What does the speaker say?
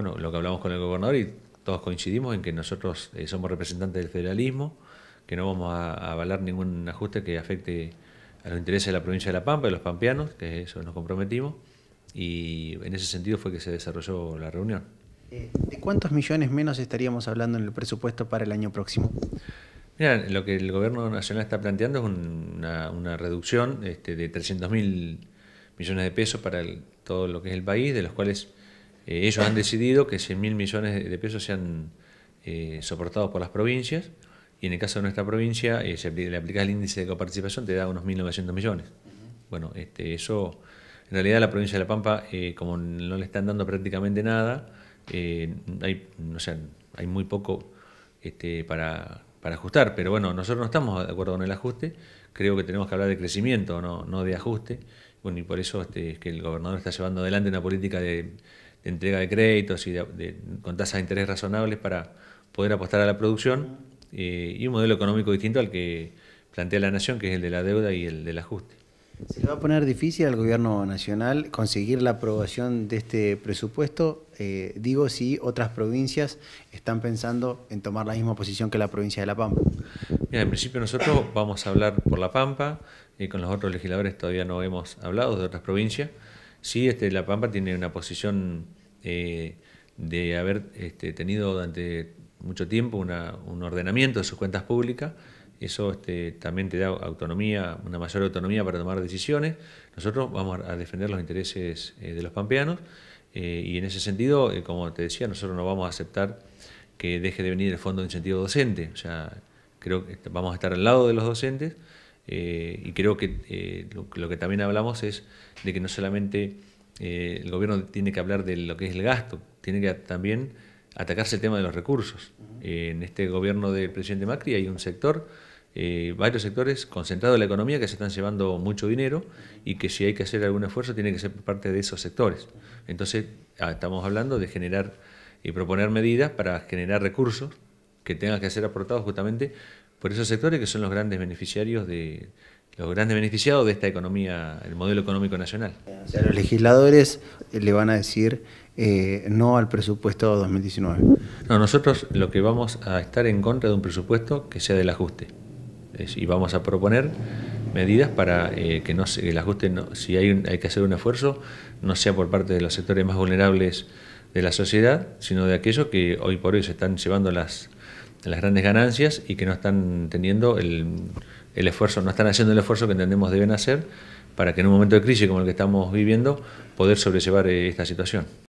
Bueno, lo que hablamos con el gobernador y todos coincidimos en que nosotros eh, somos representantes del federalismo, que no vamos a, avalar ningún ajuste que afecte a los intereses de la provincia de La Pampa, de los pampeanos, que eso nos comprometimos, y en ese sentido fue que se desarrolló la reunión. Eh, ¿De cuántos millones menos estaríamos hablando en el presupuesto para el año próximo? Mirá, lo que el gobierno nacional está planteando es una, reducción este, de 300 mil millones de pesos para todo lo que es el país, de los cuales eh, ellos han decidido que 100 millones de pesos sean eh, soportados por las provincias y en el caso de nuestra provincia, eh, si le aplicas el índice de coparticipación, te da unos 1.900 millones. Bueno, este, eso, en realidad la provincia de La Pampa, como no le están dando prácticamente nada, hay, hay muy poco este, para, ajustar, pero bueno, nosotros no estamos de acuerdo con el ajuste, creo que tenemos que hablar de crecimiento, no, no de ajuste, bueno, y por eso este, es que el gobernador está llevando adelante una política de de entrega de créditos y con tasas de interés razonables para poder apostar a la producción eh, y un modelo económico distinto al que plantea la Nación, que es el de la deuda y el del ajuste. ¿Se le va a poner difícil al gobierno nacional conseguir la aprobación de este presupuesto? Eh, digo, si otras provincias están pensando en tomar la misma posición que la provincia de La Pampa. en principio nosotros vamos a hablar por La Pampa, y con los otros legisladores todavía no hemos hablado de otras provincias. Sí, este, La Pampa tiene una posición eh, de haber este, tenido durante mucho tiempo un ordenamiento de sus cuentas públicas. Eso este, también te da autonomía, una mayor autonomía para tomar decisiones. Nosotros vamos a defender los intereses eh, de los pampeanos eh, y en ese sentido, como te decía, nosotros no vamos a aceptar que deje de venir el fondo de incentivo docente. O sea, creo que vamos a estar al lado de los docentes. Eh, y creo que eh, lo, que también hablamos es de que no solamente eh, el gobierno tiene que hablar de lo que es el gasto, tiene que también atacarse el tema de los recursos. en este gobierno del presidente Macri hay un sector, varios sectores concentrados en la economía que se están llevando mucho dinero y que si hay que hacer algún esfuerzo tiene que ser parte de esos sectores. Entonces ah, estamos hablando de generar y proponer medidas para generar recursos que tengan que ser aportados justamente por esos sectores que son los grandes beneficiarios de los grandes beneficiados de esta economía, el modelo económico nacional. O sea, los legisladores eh, le van a decir eh, no al presupuesto 2019. No, nosotros lo que vamos a estar en contra de un presupuesto que sea del ajuste. y vamos a proponer medidas para eh, que no se, el ajuste, si hay, hay que hacer un esfuerzo, no sea por parte de los sectores más vulnerables de la sociedad, sino de aquellos que hoy por hoy se están llevando las las grandes ganancias y que no están teniendo el, el esfuerzo, no están haciendo el esfuerzo que entendemos deben hacer para que en un momento de crisis como el que estamos viviendo poder sobrellevar eh, esta situación.